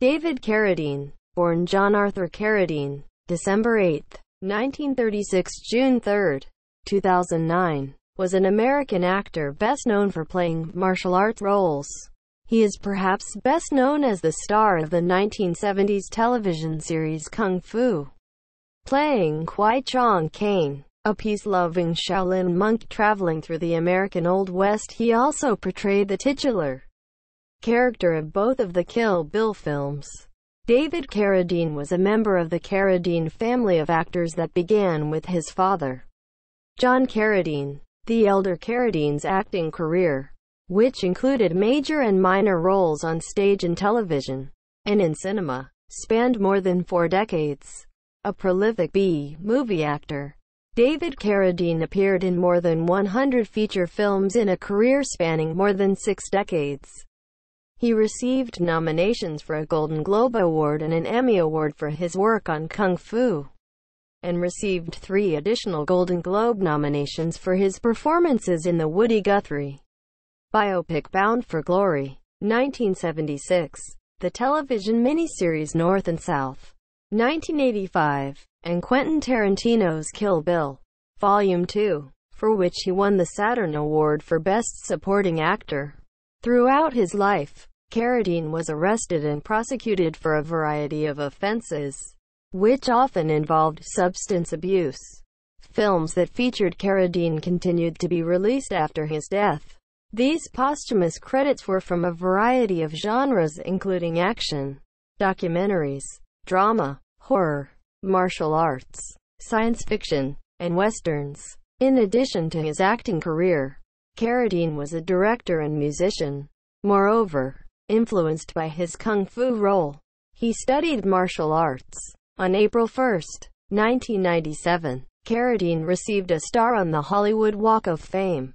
David Carradine, born John Arthur Carradine, December 8, 1936 June 3, 2009, was an American actor best known for playing martial arts roles. He is perhaps best known as the star of the 1970s television series Kung Fu, playing Kwai Chong Kane, a peace-loving Shaolin monk traveling through the American Old West. He also portrayed the titular character of both of the Kill Bill films. David Carradine was a member of the Carradine family of actors that began with his father, John Carradine. The elder Carradine's acting career, which included major and minor roles on stage and television, and in cinema, spanned more than four decades. A prolific B-movie actor, David Carradine appeared in more than 100 feature films in a career spanning more than six decades. He received nominations for a Golden Globe Award and an Emmy Award for his work on Kung Fu, and received three additional Golden Globe nominations for his performances in the Woody Guthrie biopic Bound for Glory, 1976, the television miniseries North and South, 1985, and Quentin Tarantino's Kill Bill, Volume 2, for which he won the Saturn Award for Best Supporting Actor. Throughout his life, Carradine was arrested and prosecuted for a variety of offenses, which often involved substance abuse. Films that featured Carradine continued to be released after his death. These posthumous credits were from a variety of genres including action, documentaries, drama, horror, martial arts, science fiction, and westerns. In addition to his acting career, Carradine was a director and musician. Moreover, influenced by his kung fu role. He studied martial arts. On April 1, 1997, Carradine received a star on the Hollywood Walk of Fame.